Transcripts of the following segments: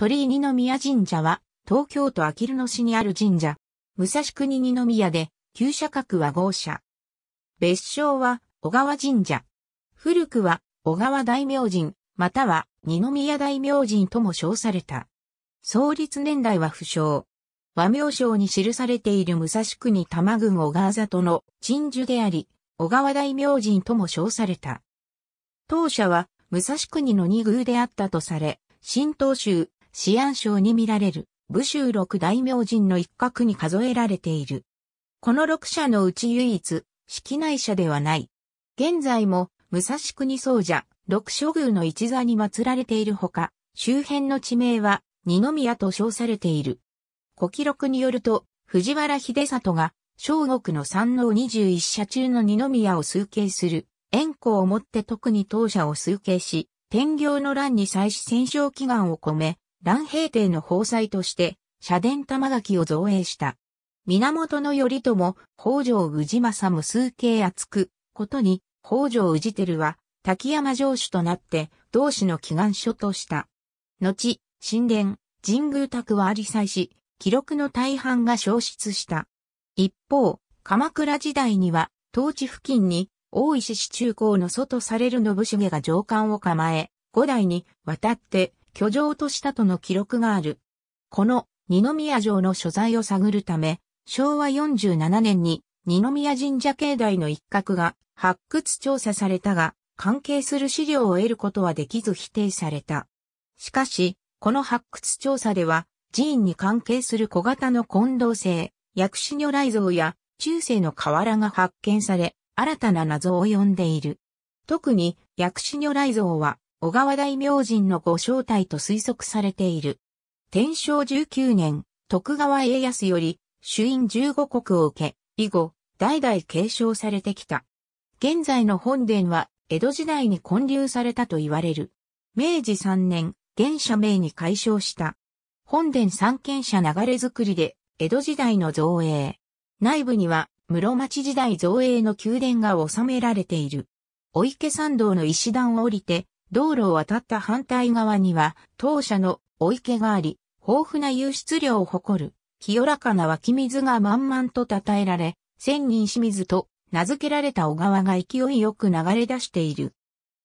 鳥居二宮神社は、東京都あきる野市にある神社。武蔵国二宮で、旧社格は豪社。別称は、小川神社。古くは、小川大明神、または、二宮大明神とも称された。創立年代は不詳。和名称に記されている武蔵国多摩郡小川里の鎮守であり、小川大明神とも称された。当社は、武蔵国の二宮であったとされ、新東州、市安省に見られる武州六大名人の一角に数えられている。この六社のうち唯一、式内社ではない。現在も武蔵国僧者、六所宮の一座に祀られているほか、周辺の地名は二宮と称されている。古記録によると、藤原秀里が、小国の三能二十一社中の二宮を崇敬する、円弧をもって特に当社を崇敬し、天行の乱に際し戦勝祈願を込め、蘭平帝の宝祭として、社殿玉垣を造営した。源頼朝、北条氏政無数形厚く、ことに、北条氏輝は、滝山城主となって、同志の祈願書とした。後、神殿、神宮宅はありさいし、記録の大半が消失した。一方、鎌倉時代には、当地付近に、大石市中高の祖とされる信繁が上官を構え、五代に渡って居城としたとの記録がある。この二宮城の所在を探るため、昭和47年に二宮神社境内の一角が発掘調査されたが、関係する資料を得ることはできず否定された。しかし、この発掘調査では、寺院に関係する小型の混同性、薬師如来像や中世の瓦が発見され、新たな謎を呼んでいる。特に薬師如来像は小川大明神のご招待と推測されている。天正19年、徳川家康より、主因15国を受け、以後、代々継承されてきた。現在の本殿は、江戸時代に建立されたと言われる。明治3年、現社名に改称した。本殿三軒社流れ作りで、江戸時代の造営。内部には、室町時代造営の宮殿が収められている。お池参道の石段を降りて、道路を渡った反対側には、当社のお池があり、豊富な湧出量を誇る、清らかな湧き水が満々と称えられ、千人清水と名付けられた小川が勢いよく流れ出している。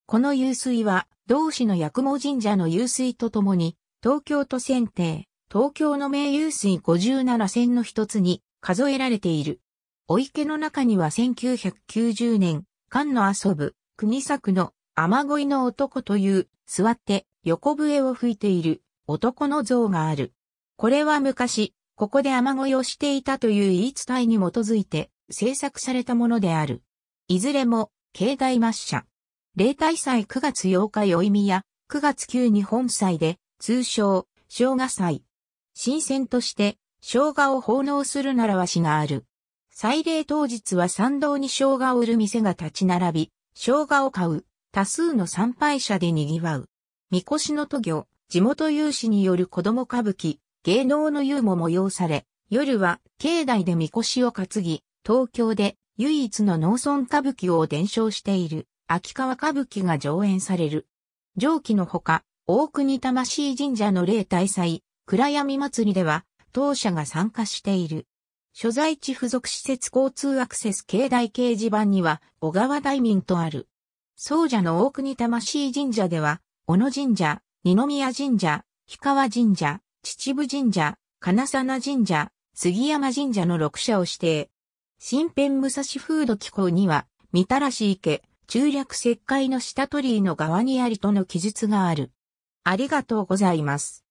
この湧水は、同市の八雲神社の湧水とともに、東京都選定、東京の名湧水57選の一つに数えられている。お池の中には1990年、菅野遊ぶ、国作の雨乞いの男という、座って横笛を吹いている男の像がある。これは昔、ここで雨乞いをしていたという言い伝えに基づいて制作されたものである。いずれも、境内抹茶。例大祭9月8日宵宮、9月9日本祭で、通称、生姜祭。新鮮として、生姜を奉納するならわしがある。祭礼当日は参道に生姜を売る店が立ち並び、生姜を買う。多数の参拝者で賑わう。みこしの都業、地元有志による子供歌舞伎、芸能の湯も催され、夜は境内でみこしを担ぎ、東京で唯一の農村歌舞伎を伝承している秋川歌舞伎が上演される。上記のほか、大国魂神社の例大祭、暗闇祭りでは、当社が参加している。所在地付属施設交通アクセス境内掲示板には、小川大民とある。宗者の大国魂神社では、小野神社、二宮神社、氷川神社、秩父神社、金沢神社、杉山神社の6社を指定。新編武蔵風土機構には、みたらし池、中略石灰の下鳥居の側にありとの記述がある。ありがとうございます。